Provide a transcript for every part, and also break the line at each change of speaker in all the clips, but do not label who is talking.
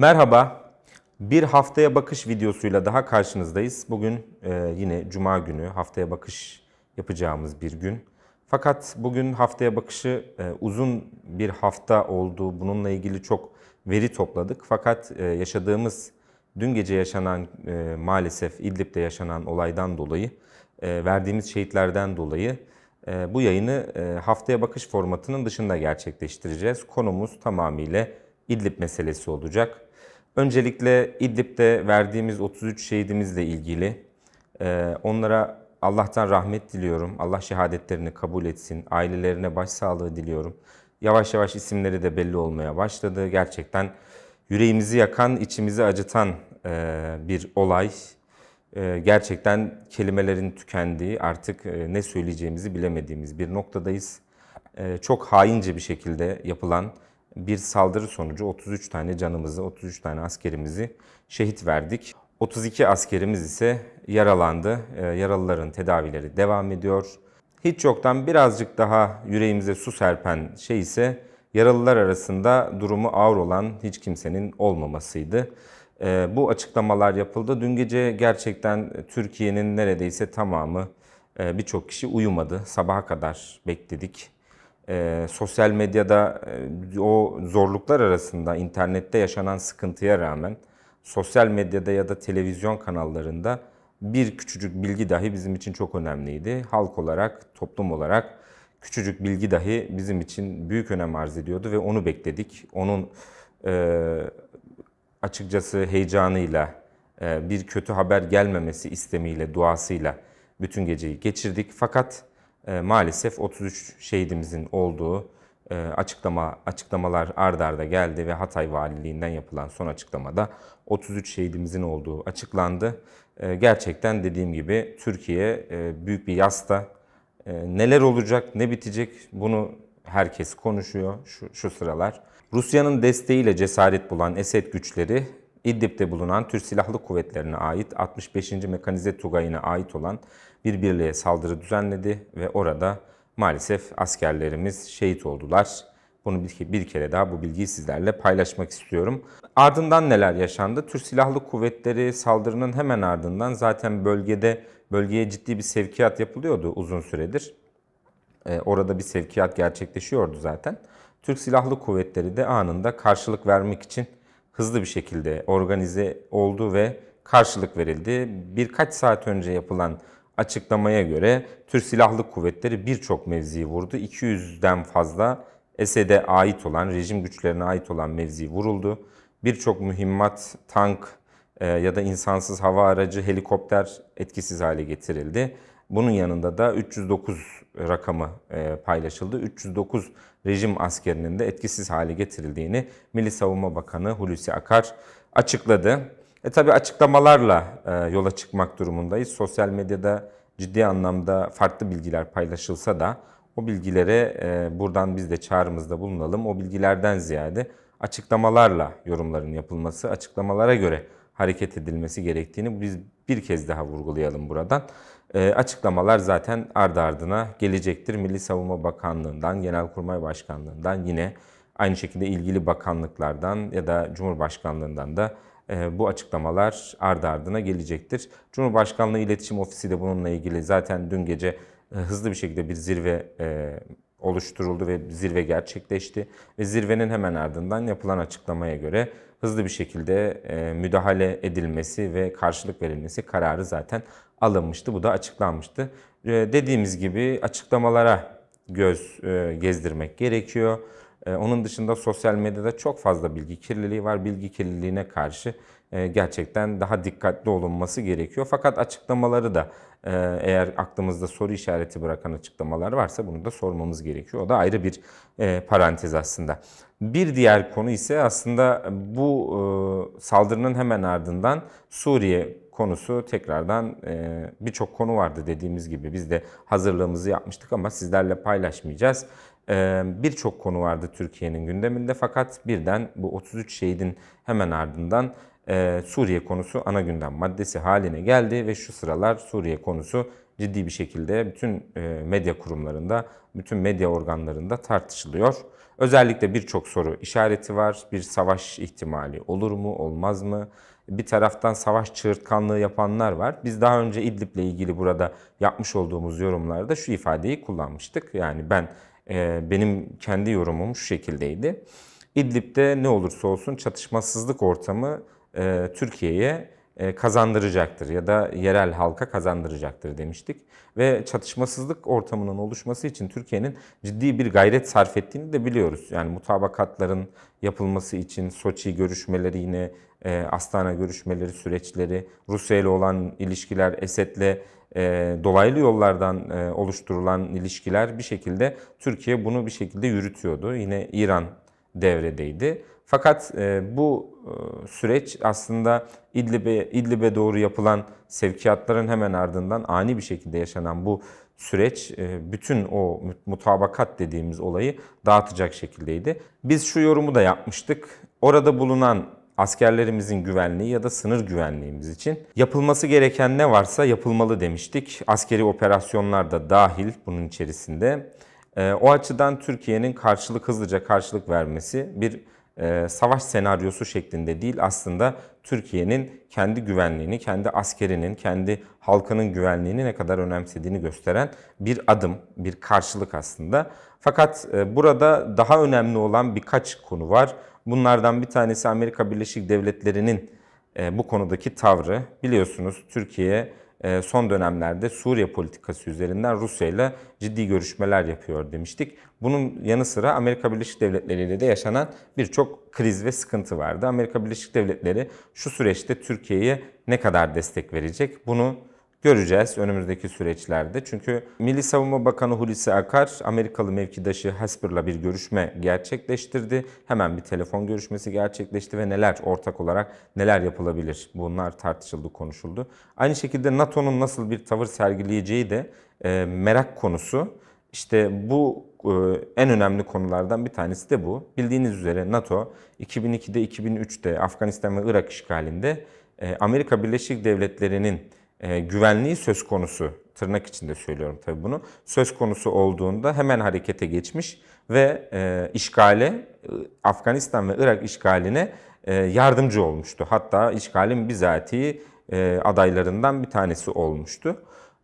Merhaba, bir haftaya bakış videosuyla daha karşınızdayız. Bugün e, yine Cuma günü haftaya bakış yapacağımız bir gün. Fakat bugün haftaya bakışı e, uzun bir hafta oldu. Bununla ilgili çok veri topladık. Fakat e, yaşadığımız dün gece yaşanan e, maalesef İdlib'de yaşanan olaydan dolayı, e, verdiğimiz şehitlerden dolayı e, bu yayını e, haftaya bakış formatının dışında gerçekleştireceğiz. Konumuz tamamıyla İdlib meselesi olacak. Öncelikle İdlib'de verdiğimiz 33 şehidimizle ilgili e, onlara Allah'tan rahmet diliyorum. Allah şehadetlerini kabul etsin. Ailelerine başsağlığı diliyorum. Yavaş yavaş isimleri de belli olmaya başladı. Gerçekten yüreğimizi yakan, içimizi acıtan e, bir olay. E, gerçekten kelimelerin tükendiği, artık ne söyleyeceğimizi bilemediğimiz bir noktadayız. çok haince bir şekilde yapılan bir saldırı sonucu 33 tane canımızı, 33 tane askerimizi şehit verdik. 32 askerimiz ise yaralandı. Ee, yaralıların tedavileri devam ediyor. Hiç yoktan birazcık daha yüreğimize su serpen şey ise yaralılar arasında durumu ağır olan hiç kimsenin olmamasıydı. Ee, bu açıklamalar yapıldı. Dün gece gerçekten Türkiye'nin neredeyse tamamı e, birçok kişi uyumadı. Sabaha kadar bekledik e, sosyal medyada e, o zorluklar arasında internette yaşanan sıkıntıya rağmen sosyal medyada ya da televizyon kanallarında bir küçücük bilgi dahi bizim için çok önemliydi. Halk olarak, toplum olarak küçücük bilgi dahi bizim için büyük önem arz ediyordu ve onu bekledik. Onun e, açıkçası heyecanıyla, e, bir kötü haber gelmemesi istemiyle, duasıyla bütün geceyi geçirdik. Fakat e, maalesef 33 şehidimizin olduğu e, açıklama açıklamalar ard arda geldi ve Hatay Valiliğinden yapılan son açıklamada 33 şehidimizin olduğu açıklandı. E, gerçekten dediğim gibi Türkiye büyük bir yasta. neler olacak, ne bitecek bunu herkes konuşuyor şu, şu sıralar. Rusya'nın desteğiyle cesaret bulan Esed güçleri İdlib'de bulunan Türk Silahlı Kuvvetleri'ne ait 65. Mekanize Tugayı'na ait olan bir birliğe saldırı düzenledi ve orada maalesef askerlerimiz şehit oldular. Bunu bir, bir kere daha bu bilgiyi sizlerle paylaşmak istiyorum. Ardından neler yaşandı? Türk Silahlı Kuvvetleri saldırının hemen ardından zaten bölgede bölgeye ciddi bir sevkiyat yapılıyordu uzun süredir. Ee, orada bir sevkiyat gerçekleşiyordu zaten. Türk Silahlı Kuvvetleri de anında karşılık vermek için hızlı bir şekilde organize oldu ve karşılık verildi. Birkaç saat önce yapılan Açıklamaya göre Türk Silahlı Kuvvetleri birçok mevziyi vurdu. 200'den fazla Esed'e ait olan, rejim güçlerine ait olan mevzi vuruldu. Birçok mühimmat, tank e, ya da insansız hava aracı, helikopter etkisiz hale getirildi. Bunun yanında da 309 rakamı e, paylaşıldı. 309 rejim askerinin de etkisiz hale getirildiğini Milli Savunma Bakanı Hulusi Akar açıkladı. E tabi açıklamalarla e, yola çıkmak durumundayız. Sosyal medyada ciddi anlamda farklı bilgiler paylaşılsa da o bilgilere e, buradan biz de çağrımızda bulunalım. O bilgilerden ziyade açıklamalarla yorumların yapılması, açıklamalara göre hareket edilmesi gerektiğini biz bir kez daha vurgulayalım buradan. E, açıklamalar zaten ardı ardına gelecektir. Milli Savunma Bakanlığı'ndan, Genelkurmay Başkanlığı'ndan yine aynı şekilde ilgili bakanlıklardan ya da Cumhurbaşkanlığından da ee, bu açıklamalar ardı ardına gelecektir. Cumhurbaşkanlığı İletişim Ofisi de bununla ilgili zaten dün gece e, hızlı bir şekilde bir zirve e, oluşturuldu ve zirve gerçekleşti. Ve zirvenin hemen ardından yapılan açıklamaya göre hızlı bir şekilde e, müdahale edilmesi ve karşılık verilmesi kararı zaten alınmıştı. Bu da açıklanmıştı. Dediğimiz gibi açıklamalara göz gezdirmek gerekiyor. Ee, onun dışında sosyal medyada çok fazla bilgi kirliliği var. Bilgi kirliliğine karşı e, gerçekten daha dikkatli olunması gerekiyor. Fakat açıklamaları da e, eğer aklımızda soru işareti bırakan açıklamalar varsa bunu da sormamız gerekiyor. O da ayrı bir e, parantez aslında. Bir diğer konu ise aslında bu saldırının hemen ardından Suriye konusu tekrardan birçok konu vardı dediğimiz gibi biz de hazırlığımızı yapmıştık ama sizlerle paylaşmayacağız. Birçok konu vardı Türkiye'nin gündeminde fakat birden bu 33 şehidin hemen ardından Suriye konusu ana gündem maddesi haline geldi ve şu sıralar Suriye konusu ciddi bir şekilde bütün medya kurumlarında, bütün medya organlarında tartışılıyor. Özellikle birçok soru işareti var. Bir savaş ihtimali olur mu, olmaz mı? Bir taraftan savaş çığırtkanlığı yapanlar var. Biz daha önce İdlib'le ilgili burada yapmış olduğumuz yorumlarda şu ifadeyi kullanmıştık. Yani ben ee, benim kendi yorumum şu şekildeydi. İdlib'de ne olursa olsun çatışmasızlık ortamı e, Türkiye'ye e, kazandıracaktır ya da yerel halka kazandıracaktır demiştik. Ve çatışmasızlık ortamının oluşması için Türkiye'nin ciddi bir gayret sarf ettiğini de biliyoruz. Yani mutabakatların yapılması için Soçi görüşmeleri yine Astana görüşmeleri süreçleri, Rusya ile olan ilişkiler, Esed'le e, dolaylı yollardan e, oluşturulan ilişkiler bir şekilde Türkiye bunu bir şekilde yürütüyordu. Yine İran devredeydi. Fakat e, bu e, süreç aslında İdlib'e İdlib'e doğru yapılan sevkiyatların hemen ardından ani bir şekilde yaşanan bu süreç e, bütün o mutabakat dediğimiz olayı dağıtacak şekildeydi. Biz şu yorumu da yapmıştık. Orada bulunan askerlerimizin güvenliği ya da sınır güvenliğimiz için yapılması gereken ne varsa yapılmalı demiştik. Askeri operasyonlar da dahil bunun içerisinde. Ee, o açıdan Türkiye'nin karşılık hızlıca karşılık vermesi bir e, savaş senaryosu şeklinde değil aslında Türkiye'nin kendi güvenliğini, kendi askerinin, kendi halkının güvenliğini ne kadar önemsediğini gösteren bir adım, bir karşılık aslında. Fakat e, burada daha önemli olan birkaç konu var. Bunlardan bir tanesi Amerika Birleşik Devletleri'nin e, bu konudaki tavrı. Biliyorsunuz Türkiye e, son dönemlerde Suriye politikası üzerinden Rusya ile ciddi görüşmeler yapıyor demiştik. Bunun yanı sıra Amerika Birleşik Devletleri ile de yaşanan birçok kriz ve sıkıntı vardı. Amerika Birleşik Devletleri şu süreçte Türkiye'ye ne kadar destek verecek? Bunu Göreceğiz önümüzdeki süreçlerde. Çünkü Milli Savunma Bakanı Hulusi Akar Amerikalı mevkidaşı Hasper'la bir görüşme gerçekleştirdi. Hemen bir telefon görüşmesi gerçekleşti ve neler ortak olarak neler yapılabilir bunlar tartışıldı, konuşuldu. Aynı şekilde NATO'nun nasıl bir tavır sergileyeceği de e, merak konusu. İşte bu e, en önemli konulardan bir tanesi de bu. Bildiğiniz üzere NATO 2002'de 2003'te Afganistan ve Irak işgalinde e, Amerika Birleşik Devletleri'nin e, güvenliği söz konusu tırnak içinde söylüyorum tabii bunu söz konusu olduğunda hemen harekete geçmiş ve e, işgale e, Afganistan ve Irak işgaline e, yardımcı olmuştu. Hatta işgalin bizatihi e, adaylarından bir tanesi olmuştu.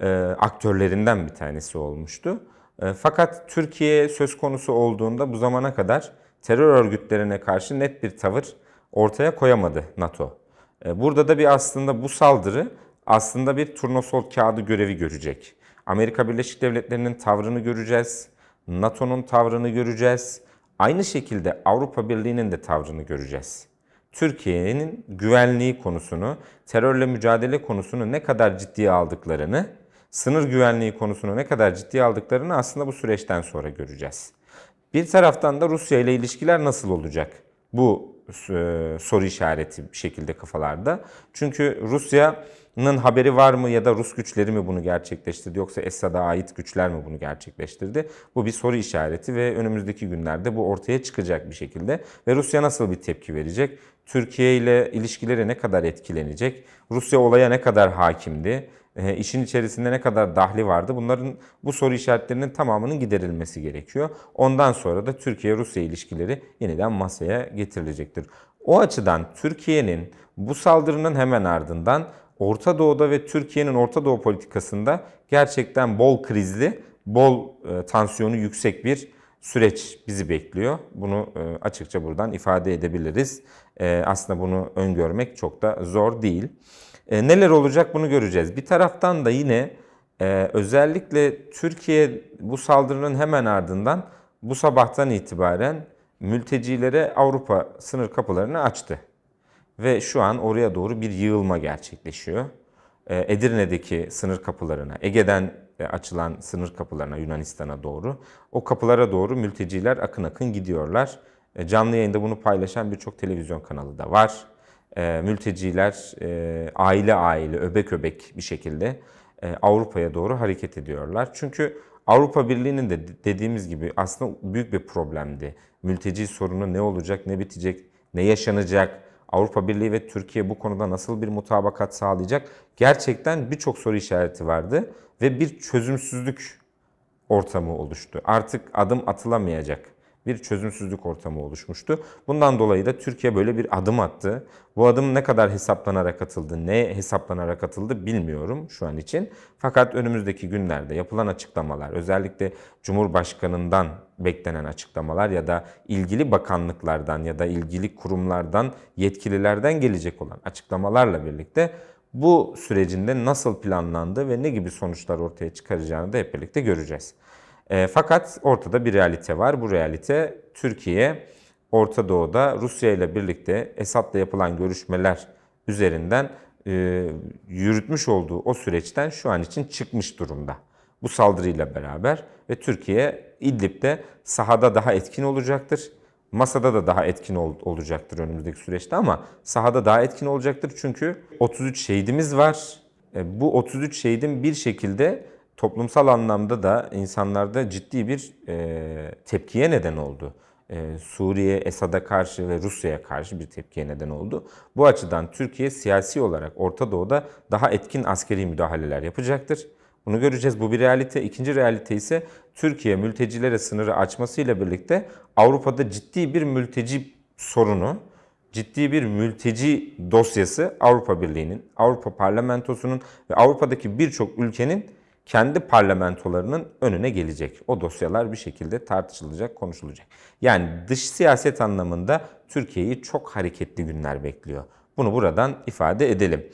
E, aktörlerinden bir tanesi olmuştu. E, fakat Türkiye söz konusu olduğunda bu zamana kadar terör örgütlerine karşı net bir tavır ortaya koyamadı NATO. E, burada da bir aslında bu saldırı aslında bir turnosol kağıdı görevi görecek. Amerika Birleşik Devletleri'nin tavrını göreceğiz. NATO'nun tavrını göreceğiz. Aynı şekilde Avrupa Birliği'nin de tavrını göreceğiz. Türkiye'nin güvenliği konusunu, terörle mücadele konusunu ne kadar ciddiye aldıklarını, sınır güvenliği konusunu ne kadar ciddiye aldıklarını aslında bu süreçten sonra göreceğiz. Bir taraftan da Rusya ile ilişkiler nasıl olacak? Bu e, soru işareti bir şekilde kafalarda. Çünkü Rusya'nın haberi var mı ya da Rus güçleri mi bunu gerçekleştirdi yoksa Esad'a ait güçler mi bunu gerçekleştirdi? Bu bir soru işareti ve önümüzdeki günlerde bu ortaya çıkacak bir şekilde ve Rusya nasıl bir tepki verecek? Türkiye ile ilişkileri ne kadar etkilenecek? Rusya olaya ne kadar hakimdi? e, işin içerisinde ne kadar dahli vardı? Bunların bu soru işaretlerinin tamamının giderilmesi gerekiyor. Ondan sonra da Türkiye-Rusya ilişkileri yeniden masaya getirilecektir. O açıdan Türkiye'nin bu saldırının hemen ardından Orta Doğu'da ve Türkiye'nin Orta Doğu politikasında gerçekten bol krizli, bol e, tansiyonu yüksek bir süreç bizi bekliyor. Bunu e, açıkça buradan ifade edebiliriz. E, aslında bunu öngörmek çok da zor değil. E, neler olacak bunu göreceğiz. Bir taraftan da yine e, özellikle Türkiye bu saldırının hemen ardından bu sabahtan itibaren mültecilere Avrupa sınır kapılarını açtı. Ve şu an oraya doğru bir yığılma gerçekleşiyor. E, Edirne'deki sınır kapılarına, Ege'den e, açılan sınır kapılarına Yunanistan'a doğru. O kapılara doğru mülteciler akın akın gidiyorlar. E, canlı yayında bunu paylaşan birçok televizyon kanalı da var. Ee, mülteciler e, aile aile, öbek öbek bir şekilde e, Avrupa'ya doğru hareket ediyorlar. Çünkü Avrupa Birliği'nin de dediğimiz gibi aslında büyük bir problemdi. Mülteci sorunu ne olacak, ne bitecek, ne yaşanacak, Avrupa Birliği ve Türkiye bu konuda nasıl bir mutabakat sağlayacak? Gerçekten birçok soru işareti vardı ve bir çözümsüzlük ortamı oluştu. Artık adım atılamayacak bir çözümsüzlük ortamı oluşmuştu. Bundan dolayı da Türkiye böyle bir adım attı. Bu adım ne kadar hesaplanarak atıldı, ne hesaplanarak atıldı bilmiyorum şu an için. Fakat önümüzdeki günlerde yapılan açıklamalar, özellikle Cumhurbaşkanı'ndan beklenen açıklamalar ya da ilgili bakanlıklardan ya da ilgili kurumlardan, yetkililerden gelecek olan açıklamalarla birlikte bu sürecinde nasıl planlandı ve ne gibi sonuçlar ortaya çıkaracağını da hep birlikte göreceğiz. E, fakat ortada bir realite var. Bu realite Türkiye Orta Doğu'da Rusya ile birlikte Esad'la yapılan görüşmeler üzerinden e, yürütmüş olduğu o süreçten şu an için çıkmış durumda. Bu saldırıyla beraber ve Türkiye İdlib'de sahada daha etkin olacaktır. Masada da daha etkin ol, olacaktır önümüzdeki süreçte ama sahada daha etkin olacaktır çünkü 33 şehidimiz var. E, bu 33 şehidin bir şekilde toplumsal anlamda da insanlarda ciddi bir e, tepkiye neden oldu. E, Suriye, Esad'a karşı ve Rusya'ya karşı bir tepkiye neden oldu. Bu açıdan Türkiye siyasi olarak Orta Doğu'da daha etkin askeri müdahaleler yapacaktır. Bunu göreceğiz. Bu bir realite. İkinci realite ise Türkiye mültecilere sınırı açmasıyla birlikte Avrupa'da ciddi bir mülteci sorunu, ciddi bir mülteci dosyası Avrupa Birliği'nin, Avrupa Parlamentosu'nun ve Avrupa'daki birçok ülkenin kendi parlamentolarının önüne gelecek. O dosyalar bir şekilde tartışılacak, konuşulacak. Yani dış siyaset anlamında Türkiye'yi çok hareketli günler bekliyor. Bunu buradan ifade edelim.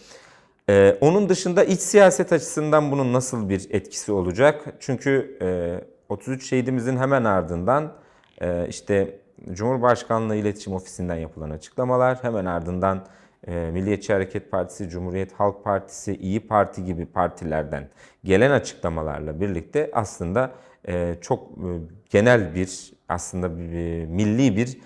Ee, onun dışında iç siyaset açısından bunun nasıl bir etkisi olacak? Çünkü e, 33 şehidimizin hemen ardından e, işte Cumhurbaşkanlığı İletişim Ofisi'nden yapılan açıklamalar, hemen ardından ee, Milliyetçi Hareket Partisi, Cumhuriyet Halk Partisi, İyi Parti gibi partilerden gelen açıklamalarla birlikte aslında e, çok e, genel bir aslında bir, milli bir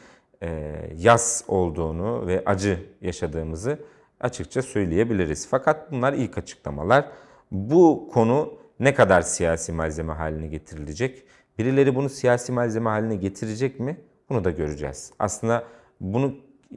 e, yaz olduğunu ve acı yaşadığımızı açıkça söyleyebiliriz. Fakat bunlar ilk açıklamalar. Bu konu ne kadar siyasi malzeme haline getirilecek? Birileri bunu siyasi malzeme haline getirecek mi? Bunu da göreceğiz. Aslında bunu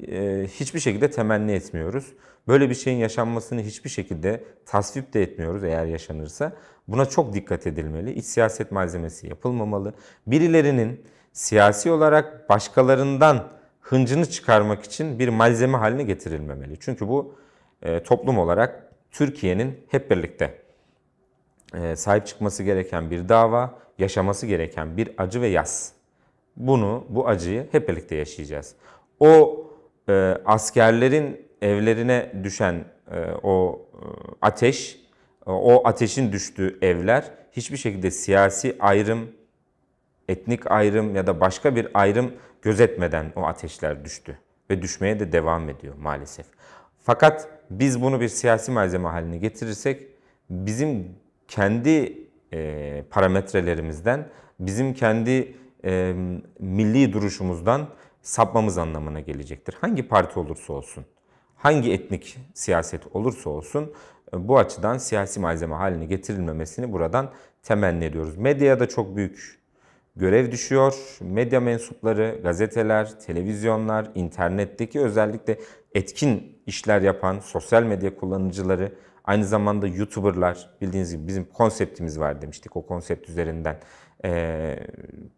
e, hiçbir şekilde temenni etmiyoruz. Böyle bir şeyin yaşanmasını hiçbir şekilde tasvip de etmiyoruz eğer yaşanırsa. Buna çok dikkat edilmeli. İç siyaset malzemesi yapılmamalı. Birilerinin siyasi olarak başkalarından hıncını çıkarmak için bir malzeme haline getirilmemeli. Çünkü bu e, toplum olarak Türkiye'nin hep birlikte e, sahip çıkması gereken bir dava, yaşaması gereken bir acı ve yaz. Bunu, bu acıyı hep birlikte yaşayacağız. O e, askerlerin evlerine düşen e, o e, ateş, e, o ateşin düştüğü evler hiçbir şekilde siyasi ayrım, etnik ayrım ya da başka bir ayrım gözetmeden o ateşler düştü ve düşmeye de devam ediyor maalesef. Fakat biz bunu bir siyasi malzeme haline getirirsek bizim kendi e, parametrelerimizden, bizim kendi e, milli duruşumuzdan sapmamız anlamına gelecektir. Hangi parti olursa olsun, hangi etnik siyaset olursa olsun e, bu açıdan siyasi malzeme haline getirilmemesini buradan temenni ediyoruz. Medyaya da çok büyük görev düşüyor. Medya mensupları, gazeteler, televizyonlar, internetteki özellikle etkin işler yapan sosyal medya kullanıcıları, aynı zamanda YouTuber'lar, bildiğiniz gibi bizim konseptimiz var demiştik o konsept üzerinden e,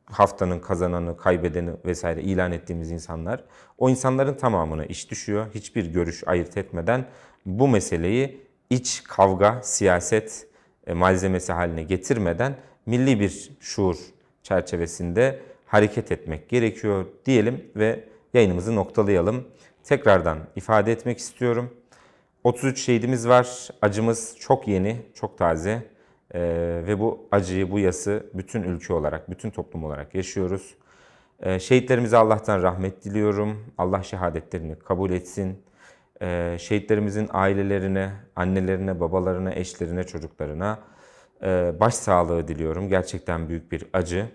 haftanın kazananı, kaybedeni vesaire ilan ettiğimiz insanlar. O insanların tamamına iş düşüyor. Hiçbir görüş ayırt etmeden bu meseleyi iç kavga, siyaset e, malzemesi haline getirmeden milli bir şuur çerçevesinde hareket etmek gerekiyor diyelim ve yayınımızı noktalayalım. Tekrardan ifade etmek istiyorum. 33 şehidimiz var. Acımız çok yeni, çok taze. Ee, ve bu acıyı, bu yası bütün ülke olarak, bütün toplum olarak yaşıyoruz. Ee, şehitlerimize Allah'tan rahmet diliyorum. Allah şehadetlerini kabul etsin. Ee, şehitlerimizin ailelerine, annelerine, babalarına, eşlerine, çocuklarına e, sağlığı diliyorum. Gerçekten büyük bir acı.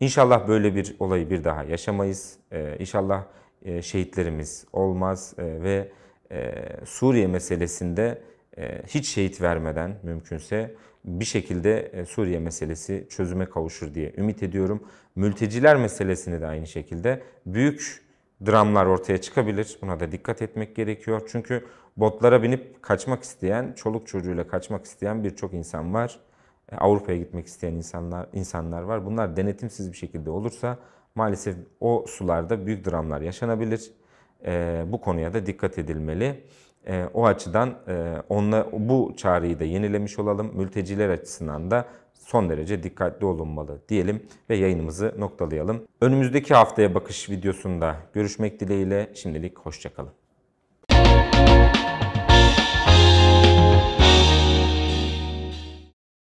İnşallah böyle bir olayı bir daha yaşamayız. Ee, inşallah e, şehitlerimiz olmaz ee, ve e, Suriye meselesinde e, hiç şehit vermeden mümkünse bir şekilde e, Suriye meselesi çözüme kavuşur diye ümit ediyorum. Mülteciler meselesini de aynı şekilde büyük dramlar ortaya çıkabilir. Buna da dikkat etmek gerekiyor. Çünkü botlara binip kaçmak isteyen, çoluk çocuğuyla kaçmak isteyen birçok insan var. E, Avrupa'ya gitmek isteyen insanlar insanlar var. Bunlar denetimsiz bir şekilde olursa maalesef o sularda büyük dramlar yaşanabilir. Ee, bu konuya da dikkat edilmeli. E, o açıdan e, onla, bu çağrıyı da yenilemiş olalım. Mülteciler açısından da son derece dikkatli olunmalı diyelim ve yayınımızı noktalayalım. Önümüzdeki haftaya bakış videosunda görüşmek dileğiyle şimdilik hoşçakalın.